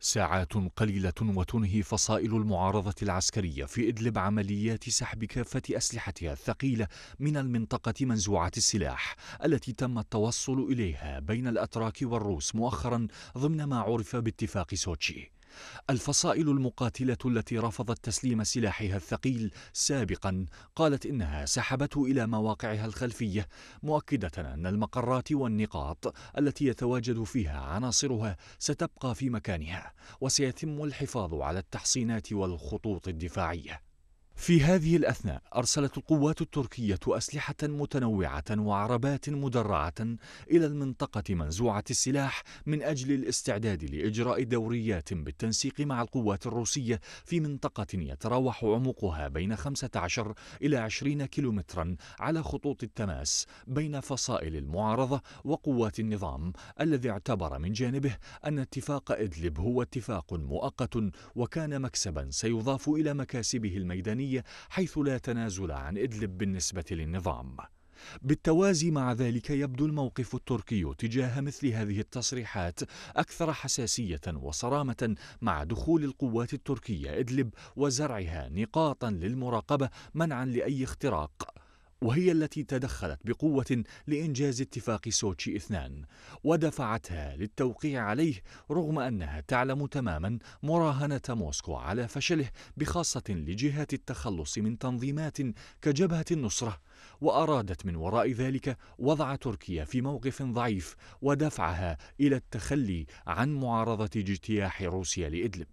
ساعات قليلة وتنهي فصائل المعارضة العسكرية في إدلب عمليات سحب كافة أسلحتها الثقيلة من المنطقة منزوعة السلاح التي تم التوصل إليها بين الأتراك والروس مؤخرا ضمن ما عرف باتفاق سوتشي الفصائل المقاتلة التي رفضت تسليم سلاحها الثقيل سابقا قالت إنها سحبته إلى مواقعها الخلفية مؤكدة أن المقرات والنقاط التي يتواجد فيها عناصرها ستبقى في مكانها وسيتم الحفاظ على التحصينات والخطوط الدفاعية في هذه الأثناء أرسلت القوات التركية أسلحة متنوعة وعربات مدرعة إلى المنطقة منزوعة السلاح من أجل الاستعداد لإجراء دوريات بالتنسيق مع القوات الروسية في منطقة يتراوح عمقها بين 15 إلى 20 كيلومترا على خطوط التماس بين فصائل المعارضة وقوات النظام الذي اعتبر من جانبه أن اتفاق إدلب هو اتفاق مؤقت وكان مكسبا سيضاف إلى مكاسبه الميدانية الإيرانية حيث لا تنازل عن إدلب بالنسبة للنظام بالتوازي مع ذلك يبدو الموقف التركي تجاه مثل هذه التصريحات أكثر حساسية وصرامة مع دخول القوات التركية إدلب وزرعها نقاطا للمراقبة منعا لأي اختراق وهي التي تدخلت بقوة لإنجاز اتفاق سوتشي اثنان ودفعتها للتوقيع عليه رغم أنها تعلم تماما مراهنة موسكو على فشله بخاصة لجهات التخلص من تنظيمات كجبهة النصرة وأرادت من وراء ذلك وضع تركيا في موقف ضعيف ودفعها إلى التخلي عن معارضة اجتياح روسيا لإدلب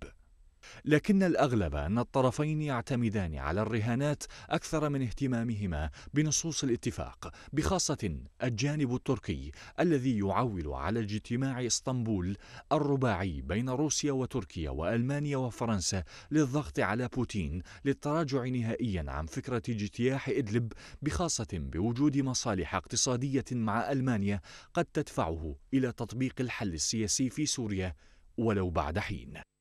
لكن الأغلب أن الطرفين يعتمدان على الرهانات أكثر من اهتمامهما بنصوص الاتفاق بخاصة الجانب التركي الذي يعول على اجتماع اسطنبول الرباعي بين روسيا وتركيا وألمانيا وفرنسا للضغط على بوتين للتراجع نهائيا عن فكرة اجتياح إدلب بخاصة بوجود مصالح اقتصادية مع ألمانيا قد تدفعه إلى تطبيق الحل السياسي في سوريا ولو بعد حين